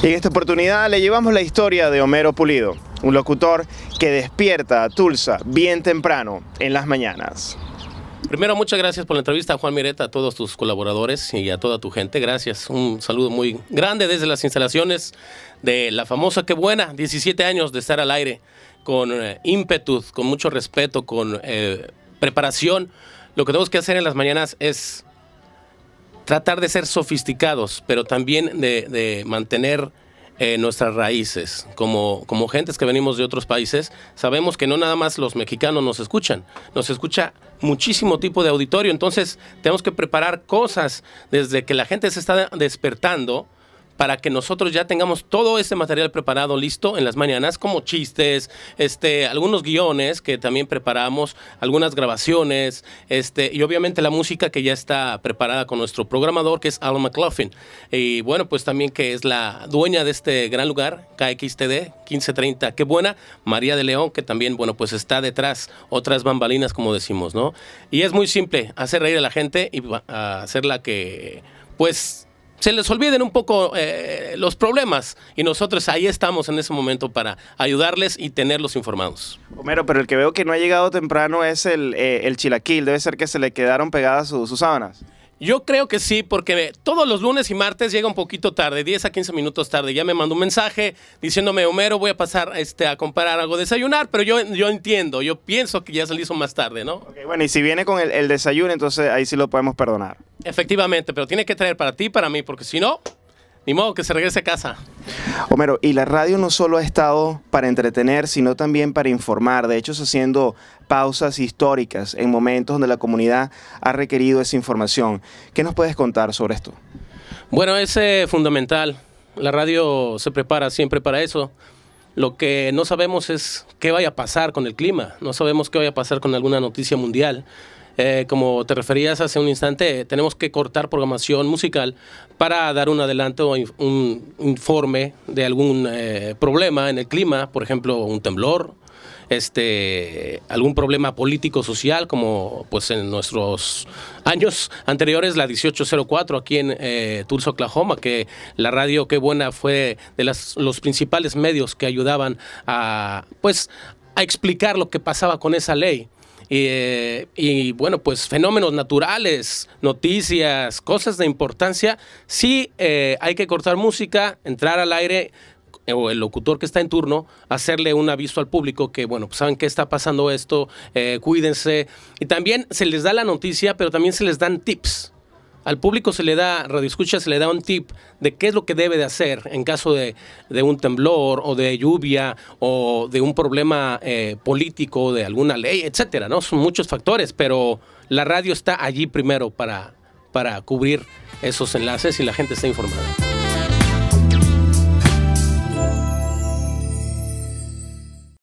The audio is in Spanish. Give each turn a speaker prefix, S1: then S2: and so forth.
S1: Y en esta oportunidad le llevamos la historia de Homero Pulido, un locutor que despierta a Tulsa bien temprano en las mañanas.
S2: Primero, muchas gracias por la entrevista, Juan Mireta, a todos tus colaboradores y a toda tu gente. Gracias. Un saludo muy grande desde las instalaciones de la famosa Qué Buena, 17 años de estar al aire, con eh, ímpetu, con mucho respeto, con eh, preparación. Lo que tenemos que hacer en las mañanas es tratar de ser sofisticados, pero también de, mantener eh, nuestras raíces. Como, como gentes que venimos de otros países, sabemos que no nada más los mexicanos nos escuchan, nos escucha muchísimo tipo de auditorio, entonces tenemos que preparar cosas desde que la gente se está despertando para que nosotros ya tengamos todo ese material preparado, listo en las mañanas, como chistes, este, algunos guiones que también preparamos, algunas grabaciones, este, y obviamente la música que ya está preparada con nuestro programador, que es Alan McLaughlin. Y bueno, pues también que es la dueña de este gran lugar, KXTD 1530. Qué buena, María de León, que también, bueno, pues está detrás, otras bambalinas, como decimos, ¿no? Y es muy simple, hacer reír a la gente y hacerla que, pues, se les olviden un poco eh, los problemas y nosotros ahí estamos en ese momento para ayudarles y tenerlos informados.
S1: Homero, pero el que veo que no ha llegado temprano es el, eh, el chilaquil, debe ser que se le quedaron pegadas sus sábanas.
S2: Yo creo que sí, porque todos los lunes y martes llega un poquito tarde, 10 a 15 minutos tarde. Ya me mandó un mensaje diciéndome, Homero, voy a pasar este, a comprar algo de desayunar, pero yo, yo entiendo, yo pienso que ya se lo hizo más tarde, ¿no?
S1: bueno, y si viene con el, desayuno, entonces ahí sí lo podemos perdonar.
S2: Efectivamente, pero tiene que traer para ti, para mí, porque si no, ni modo que se regrese a casa.
S1: Homero, y la radio no solo ha estado para entretener, sino también para informar, de hecho, haciendo pausas históricas en momentos donde la comunidad ha requerido esa información. ¿Qué nos puedes contar sobre esto?
S2: Bueno, es eh, fundamental. La radio se prepara siempre para eso. Lo que no sabemos es qué vaya a pasar con el clima, no sabemos qué vaya a pasar con alguna noticia mundial. Eh, como te referías hace un instante, tenemos que cortar programación musical para dar un adelanto o un informe de algún eh, problema en el clima, por ejemplo, un temblor, este algún problema político social como pues en nuestros años anteriores la 1804 aquí en eh, Tulsa Oklahoma que la radio qué buena fue de los principales medios que ayudaban a pues a explicar lo que pasaba con esa ley y bueno, pues fenómenos naturales, noticias, cosas de importancia, sí eh, hay que cortar música, entrar al aire o el locutor que está en turno, hacerle un aviso al público que, bueno, pues saben que está pasando esto, eh, cuídense. Y también se les da la noticia, pero también se les dan tips al público se le da, Radio Escucha se le da un tip de qué es lo que debe de hacer en caso de, un temblor o de lluvia o de un problema eh, político, de alguna ley, etcétera, ¿no? Son muchos factores, pero la radio está allí primero para, para cubrir esos enlaces y la gente está informada.